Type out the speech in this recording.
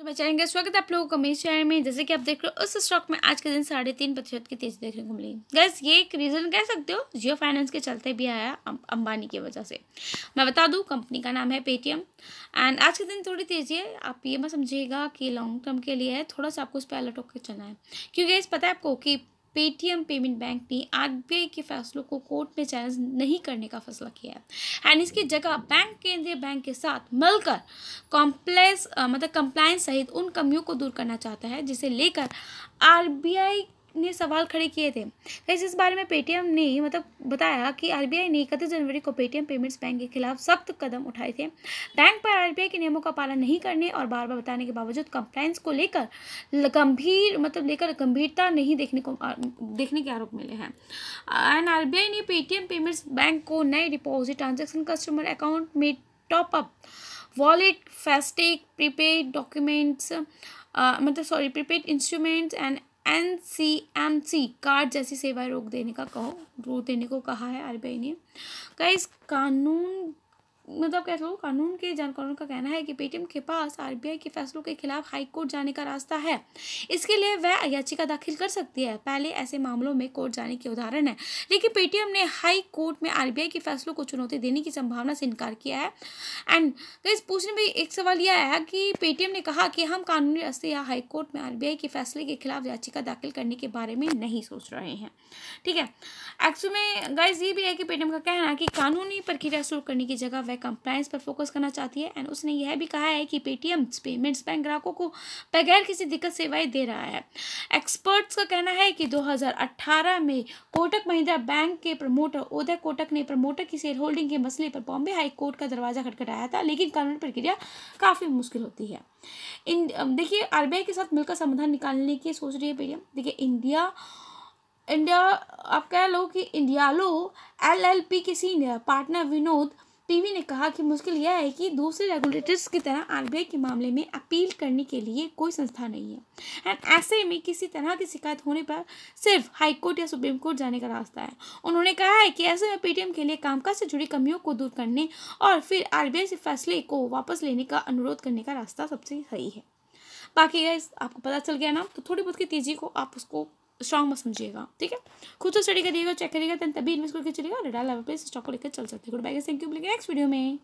तो बचाएंगे स्वागत आप लोगों को मेरे शेयर में जैसे कि आप देख रहे हो उस स्टॉक में आज के दिन साढ़े तीन प्रतिशत की तेजी देखने को मिली गैस ये एक रीज़न कह सकते हो जियो फाइनेंस के चलते भी आया अं-, अंबानी की वजह से मैं बता दूं कंपनी का नाम है पेटीएम एंड आज के दिन थोड़ी तेजी है आप ये मत समझिएगा कि लॉन्ग टर्म के लिए है थोड़ा सा आपको उस पर अलर्ट होकर चलना है क्योंकि पता है आपको कि पेटीएम पेमेंट बैंक ने आरबीआई के फैसलों को कोर्ट में चैलेंज नहीं करने का फैसला किया है एंड इसकी जगह बैंक केंद्रीय बैंक के साथ मिलकर कॉम्प्लेक्स मतलब कंप्लायंस सहित उन कमियों को दूर करना चाहता है जिसे लेकर आरबीआई ने सवाल खड़े किए थे इस, इस बारे में पेटीएम ने मतलब बताया कि आरबीआई ने इकतीस जनवरी को पेटीएम पेमेंट्स बैंक के खिलाफ सख्त कदम उठाए थे बैंक पर आरबीआई के नियमों का पालन नहीं करने और बार बार बताने के बावजूद कंप्लाइंस को लेकर गंभीर मतलब लेकर गंभीरता नहीं देखने को देखने के आरोप मिले हैं एंड आर ने पेटीएम पेमेंट्स बैंक को नए डिपॉजिट ट्रांजेक्शन कस्टमर अकाउंट में top up wallet FASTag prepaid documents मतलब sorry prepaid instruments and N C M C card जैसी सेवाएं रोक देने का कहो रोक देने को कहा है आरबीआई ने कई कानून मतलब कह लो कानून के जानकारों का कहना है कि पेटीएम के पास आरबीआई के फैसलों के खिलाफ हाईकोर्ट जाने का रास्ता है इसके लिए वह याचिका दाखिल कर सकती है पहले ऐसे मामलों में कोर्ट जाने के उदाहरण है लेकिन पेटीएम ने हाई कोर्ट में आरबीआई के फैसलों को चुनौती देने की संभावना से इनकार किया है एंड तो इस पूछने में एक सवाल यह आया कि पेटीएम ने कहा कि हम कानूनी रास्ते या हाईकोर्ट में आरबीआई के फैसले के खिलाफ याचिका दाखिल करने के बारे में नहीं सोच रहे हैं ठीक है एक्चुअल में गाइज ये भी है कि पेटीएम का कहना है कि कानूनी प्रक्रिया शुरू करने की जगह वह कंप्लायंस पर फोकस करना चाहती है एंड उसने यह भी कहा है कि पेटीएम पेमेंट्स बैंक ग्राहकों को बगैर किसी दिक्कत सेवाएं दे रहा है एक्सपर्ट्स का कहना है कि 2018 में कोटक महिंद्रा बैंक के प्रमोटर उदय कोटक ने प्रमोटर की शेयर होल्डिंग के मसले पर बॉम्बे हाई कोर्ट का दरवाजा खटखटाया था लेकिन कानूनी प्रक्रिया काफ़ी मुश्किल होती है इन देखिए आरबीआई के साथ मिलकर समाधान निकालने की सोच रही है पेटीएम देखिए इंडिया इंडिया आप कह लो कि इंडियालो एलएलपी के सीनियर पार्टनर विनोद पीवी ने कहा कि मुश्किल यह है कि दूसरे रेगुलेटर्स की तरह आर के मामले में अपील करने के लिए कोई संस्था नहीं है एंड ऐसे में किसी तरह की शिकायत होने पर सिर्फ हाईकोर्ट या सुप्रीम कोर्ट जाने का रास्ता है उन्होंने कहा है कि ऐसे में पेटीएम के लिए कामकाज से जुड़ी कमियों को दूर करने और फिर आर से फैसले को वापस लेने का अनुरोध करने का रास्ता सबसे सही है बाकी आपको पता चल गया ना तो थोड़ी बहुत की तेजी को आप उसको स्ट्रॉन्ग मत समझिएगा ठीक है खुद से स्टडी करिएगा चेक करिएगा तभी इन्वेस्ट करके चलिएगा रिटायर लेवल पे स्टॉक को लेकर चल सकते हैं गुड बाय थैंक यू मिलेंगे नेक्स्ट वीडियो में